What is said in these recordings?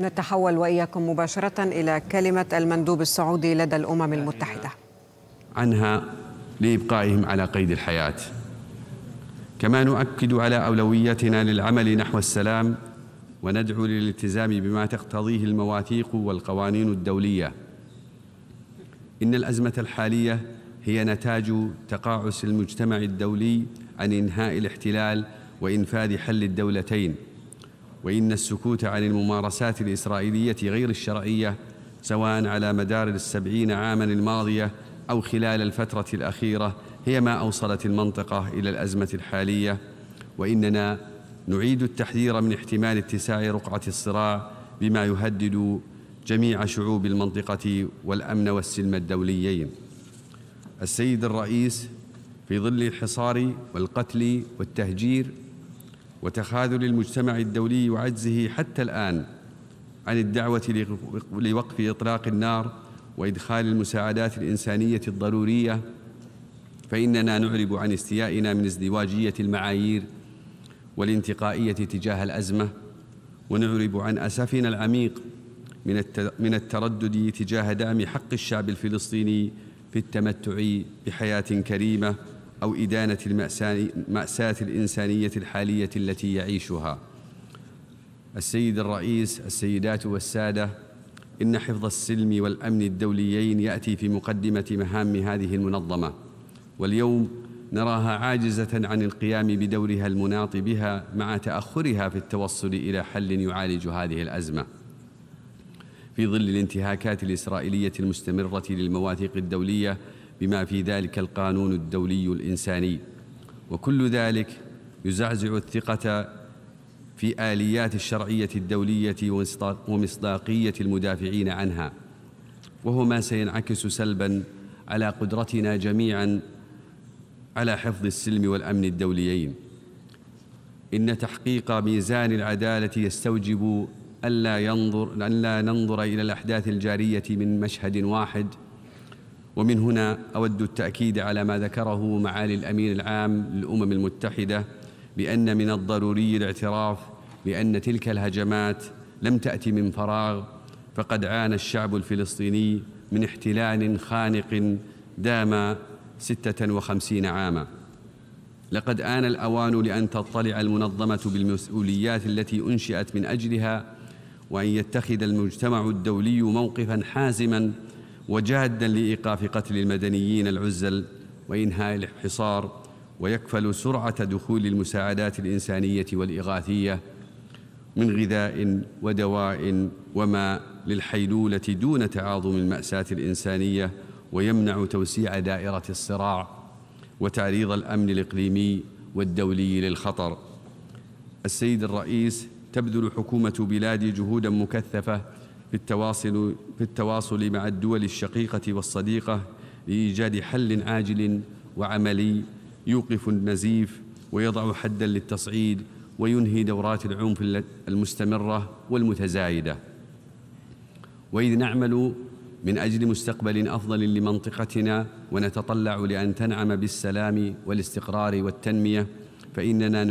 نتحول وإياكم مباشرة إلى كلمة المندوب السعودي لدى الأمم المتحدة عنها لإبقائهم على قيد الحياة كما نؤكد على أولويتنا للعمل نحو السلام وندعو للالتزام بما تقتضيه المواثيق والقوانين الدولية إن الأزمة الحالية هي نتاج تقاعس المجتمع الدولي عن إنهاء الاحتلال وإنفاذ حل الدولتين وإن السكوت عن الممارسات الإسرائيلية غير الشرعية سواء على مدار السبعين عاما الماضية أو خلال الفترة الأخيرة هي ما أوصلت المنطقة إلى الأزمة الحالية وإننا نعيد التحذير من احتمال اتساع رقعة الصراع بما يهدد جميع شعوب المنطقة والأمن والسلم الدوليين السيد الرئيس في ظل الحصار والقتل والتهجير وتخاذل المجتمع الدولي وعجزه حتى الآن عن الدعوة لوقف إطلاق النار وإدخال المساعدات الإنسانية الضرورية فإننا نعرب عن استيائنا من ازدواجية المعايير والانتقائية تجاه الأزمة ونعرب عن أسفنا العميق من التردد تجاه دعم حق الشعب الفلسطيني في التمتع بحياة كريمة أو إدانة المأساة الإنسانية الحالية التي يعيشها السيد الرئيس السيدات والسادة إن حفظ السلم والأمن الدوليين يأتي في مقدمة مهام هذه المنظمة واليوم نراها عاجزة عن القيام بدورها المناط بها مع تأخرها في التوصل إلى حل يعالج هذه الأزمة في ظل الانتهاكات الإسرائيلية المستمرة للمواثيق الدولية بما في ذلك القانون الدولي الإنساني وكل ذلك يزعزع الثقة في آليات الشرعية الدولية ومصداقية المدافعين عنها وهو ما سينعكس سلبا على قدرتنا جميعا على حفظ السلم والأمن الدوليين إن تحقيق ميزان العدالة يستوجب ألا, ينظر ألا ننظر إلى الأحداث الجارية من مشهد واحد ومن هنا أود التأكيد على ما ذكره معالي الأمين العام للأمم المتحدة بأن من الضروري الاعتراف بأن تلك الهجمات لم تأتي من فراغ فقد عانى الشعب الفلسطيني من احتلال خانق دام 56 عاما لقد آن الأوان لأن تطلع المنظمة بالمسؤوليات التي أنشئت من أجلها وأن يتخذ المجتمع الدولي موقفا حازما وجادا لإيقاف قتل المدنيين العزل وإنهاء الحصار ويكفل سرعة دخول المساعدات الإنسانية والإغاثية من غذاء ودواء وماء للحيلولة دون تعاظم المأساة الإنسانية ويمنع توسيع دائرة الصراع وتعريض الأمن الإقليمي والدولي للخطر السيد الرئيس تبذل حكومة بلادي جهودا مكثفة في التواصل مع الدول الشقيقة والصديقة لإيجاد حل عاجل وعملي يوقف النزيف ويضع حدا للتصعيد وينهي دورات العنف المستمرة والمتزايدة وإذ نعمل من أجل مستقبل أفضل لمنطقتنا ونتطلع لأن تنعم بالسلام والاستقرار والتنمية فإننا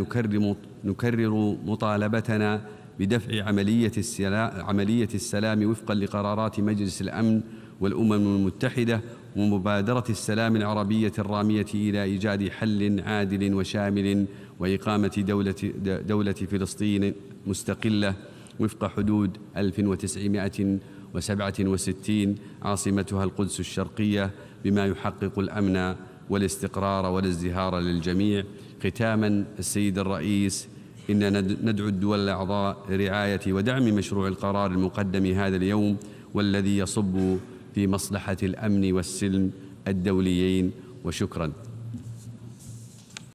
نكرر مطالبتنا بدفع عملية السلام, عملية السلام وفقا لقرارات مجلس الأمن والأمم المتحدة ومبادرة السلام العربية الرامية إلى إيجاد حل عادل وشامل وإقامة دولة, دولة فلسطين مستقلة وفق حدود 1967 عاصمتها القدس الشرقية بما يحقق الأمن والاستقرار والازدهار للجميع ختاما السيد الرئيس إننا ندعو الدول الأعضاء لرعاية ودعم مشروع القرار المقدم هذا اليوم والذي يصب في مصلحة الأمن والسلم الدوليين وشكراً